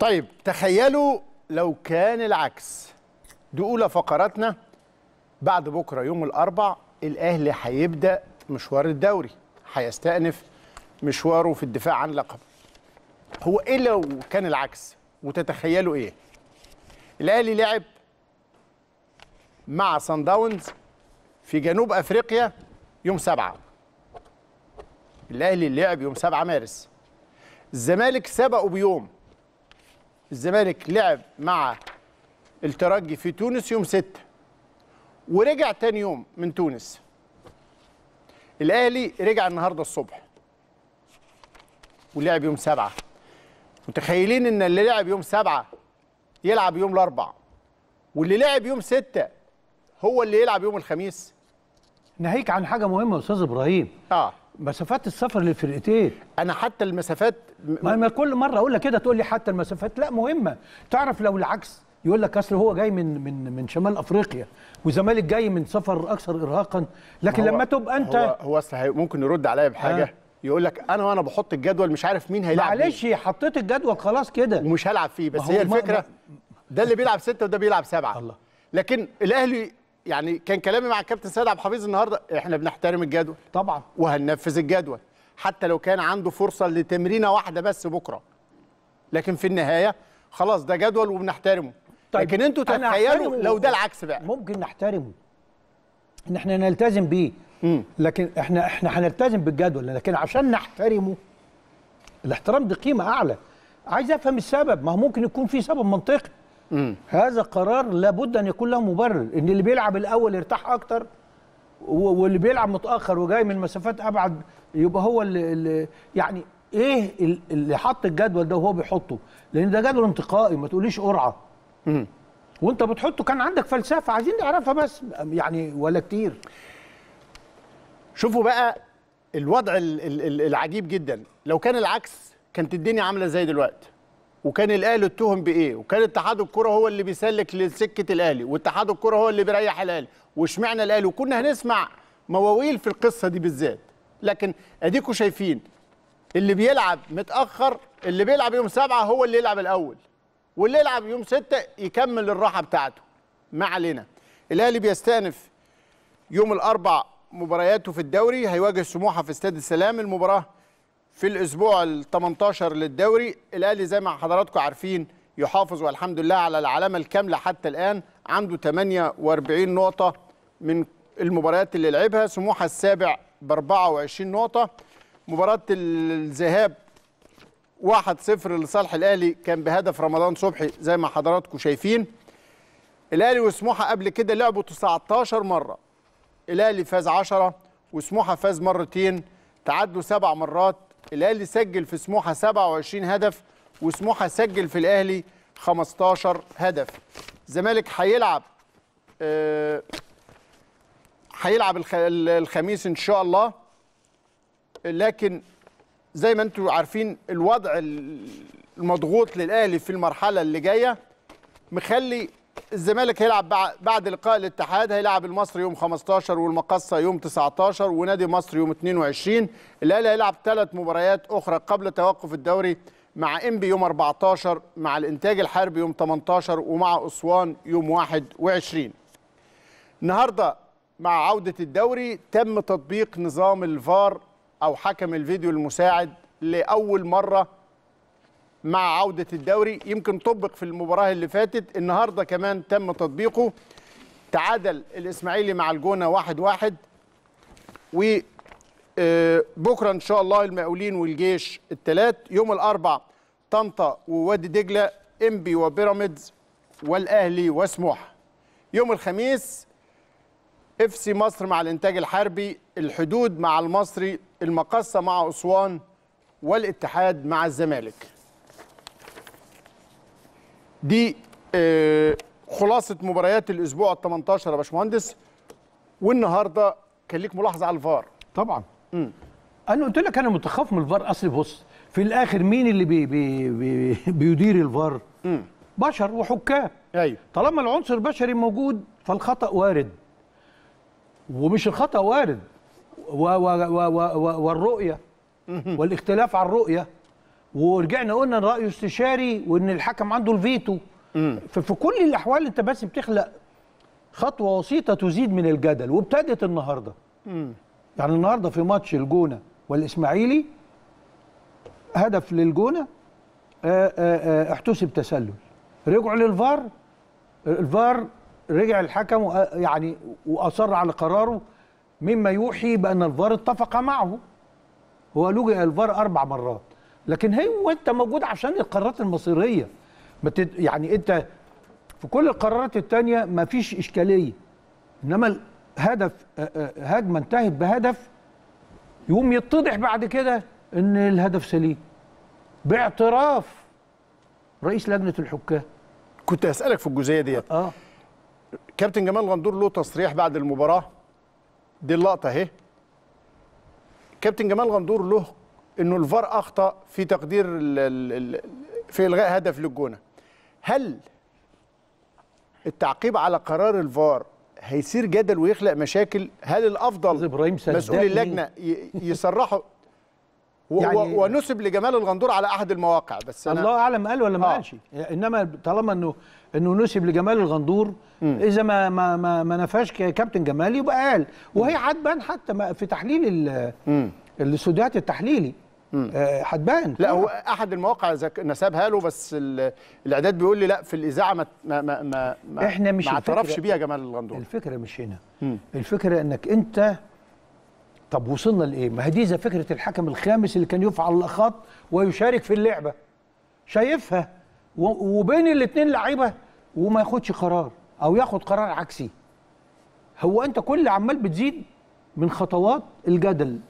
طيب تخيلوا لو كان العكس دي اولى فقراتنا بعد بكره يوم الاربع الاهلي هيبدا مشوار الدوري هيستأنف مشواره في الدفاع عن لقب هو ايه لو كان العكس وتتخيلوا ايه الاهلي لعب مع سان داونز في جنوب افريقيا يوم 7 الاهلي لعب يوم 7 مارس الزمالك سبقه بيوم الزمالك لعب مع الترجي في تونس يوم 6 ورجع تاني يوم من تونس الاهلي رجع النهارده الصبح ولعب يوم 7 متخيلين ان اللي لعب يوم 7 يلعب يوم الاربع واللي لعب يوم 6 هو اللي يلعب يوم الخميس ناهيك عن حاجه مهمه يا استاذ ابراهيم اه مسافات السفر للفرقتين انا حتى المسافات ما, ما كل مره اقول لك كده تقول لي حتى المسافات لا مهمه تعرف لو العكس يقول لك اصل هو جاي من من من شمال افريقيا والزمالك جاي من سفر اكثر ارهاقا لكن لما تبقى انت هو هو اصل ممكن يرد عليا بحاجه آه. يقول لك انا وانا بحط الجدول مش عارف مين هيلعب معلش حطيت الجدول خلاص كده ومش هلعب فيه بس هي الفكره ما... ده اللي بيلعب سته وده بيلعب سبعه الله لكن الاهلي يعني كان كلامي مع الكابتن سيد عبد الحفيظ النهارده احنا بنحترم الجدول طبعا وهننفذ الجدول حتى لو كان عنده فرصه لتمرينه واحده بس بكره لكن في النهايه خلاص ده جدول وبنحترمه طيب لكن انتوا تتخيلوا لو ده العكس بقى ممكن نحترمه ان احنا نلتزم بيه مم. لكن احنا احنا هنلتزم بالجدول لكن عشان نحترمه الاحترام دي قيمه اعلى عايز افهم السبب ما هو ممكن يكون في سبب منطقي هذا قرار لابد ان يكون له مبرر ان اللي بيلعب الاول يرتاح اكتر واللي بيلعب متاخر وجاي من مسافات ابعد يبقى هو اللي, اللي يعني ايه اللي حط الجدول ده وهو بيحطه لان ده جدول انتقائي ما تقوليش قرعه وانت بتحطه كان عندك فلسفه عايزين نعرفها بس يعني ولا كتير شوفوا بقى الوضع العجيب جدا لو كان العكس كانت الدنيا عامله ازاي دلوقتي وكان الاهلي اتهم بايه وكان اتحاد الكره هو اللي بيسلك لسكه الاهلي واتحاد الكره هو اللي بيريح الاهلي واشمعنى الاهلي وكنا هنسمع مواويل في القصه دي بالذات لكن اديكم شايفين اللي بيلعب متاخر اللي بيلعب يوم سبعة هو اللي يلعب الاول واللي يلعب يوم ستة يكمل الراحه بتاعته ما علينا الاهلي بيستأنف يوم الاربع مبارياته في الدوري هيواجه سموحه في استاد السلام المباراه في الاسبوع ال 18 للدوري الاهلي زي ما حضراتكم عارفين يحافظ والحمد لله على العلامه الكامله حتى الان عنده 48 نقطه من المباريات اللي لعبها سموحه السابع ب 24 نقطه مباراه الذهاب 1-0 لصالح الاهلي كان بهدف رمضان صبحي زي ما حضراتكم شايفين الاهلي وسموحه قبل كده لعبوا 19 مره الاهلي فاز 10 وسموحه فاز مرتين تعدوا سبع مرات الاهلي سجل في سموحه 27 هدف وسموحه سجل في الاهلي 15 هدف الزمالك هيلعب آه، هيلعب الخميس ان شاء الله لكن زي ما انتم عارفين الوضع المضغوط للاهلي في المرحله اللي جايه مخلي الزمالك هيلعب بعد لقاء الاتحاد هيلعب المصري يوم 15 والمقصه يوم 19 ونادي مصر يوم 22 الاهلي هيلعب ثلاث مباريات اخرى قبل توقف الدوري مع انبي يوم 14 مع الانتاج الحربي يوم 18 ومع اسوان يوم 21 النهارده مع عوده الدوري تم تطبيق نظام الفار او حكم الفيديو المساعد لاول مره مع عودة الدوري يمكن طبق في المباراة اللي فاتت النهاردة كمان تم تطبيقه تعادل الإسماعيلي مع الجونة واحد واحد وبكرة آه، إن شاء الله المقاولين والجيش الثلاث يوم الأربع طنطا ووادي دجلة إمبي وبيراميدز والأهلي وسموحة يوم الخميس اف سي مصر مع الانتاج الحربي الحدود مع المصري المقصه مع اسوان والاتحاد مع الزمالك دي آه، خلاصه مباريات الاسبوع ال 18 يا باشمهندس والنهارده كان ليك ملاحظه على الفار طبعا مم. انا قلت لك انا متخاف من الفار اصل بص في الاخر مين اللي بي بي بي بيدير الفار مم. بشر وحكام ايوه طالما العنصر البشري موجود فالخطا وارد ومش الخطا وارد و و و و و والرؤيه والاختلاف على الرؤيه ورجعنا قلنا ان رايه استشاري وان الحكم عنده الفيتو ففي كل الاحوال انت بس بتخلق خطوه وسيطه تزيد من الجدل وابتدت النهارده مم. يعني النهارده في ماتش الجونه والاسماعيلي هدف للجونه آه، آه، آه، احتسب تسلل رجعوا للفار الفار رجع الحكم يعني واصر على قراره مما يوحي بان الفار اتفق معه هو لجأ الفار اربع مرات لكن هو انت موجود عشان القرارات المصيريه يعني انت في كل القرارات الثانيه ما فيش اشكاليه انما الهدف هجمه انتهت بهدف يقوم يتضح بعد كده ان الهدف سليم باعتراف رئيس لجنه الحكام كنت هسالك في الجزئيه ديت اه كابتن جمال غندور له تصريح بعد المباراه دي اللقطه اهي كابتن جمال غندور له انه الفار اخطا في تقدير في الغاء هدف للجونه هل التعقيب على قرار الفار هيصير جدل ويخلق مشاكل هل الافضل ابراهيم اللجنه يصرحوا يعني ونسب لجمال الغندور على احد المواقع بس أنا الله اعلم قال ولا ما آه. قالش انما طالما انه انه نسب لجمال الغندور اذا ما ما ما, ما نفاش كابتن جمال يبقى قال وهي عاد بان حتى في تحليل السوديات التحليلي هتبان آه، لا هو آه. احد المواقع نسبها له بس الاعداد بيقول لي لا في الاذاعه ما ما ما, ما احنا مش ما اعترفش بيها جمال الغندور الفكره مش هنا مم. الفكره انك انت طب وصلنا لايه؟ ما هي فكره الحكم الخامس اللي كان يفعل الاخط ويشارك في اللعبه شايفها وبين الاثنين لعيبه وما ياخدش قرار او ياخد قرار عكسي هو انت كل عمال بتزيد من خطوات الجدل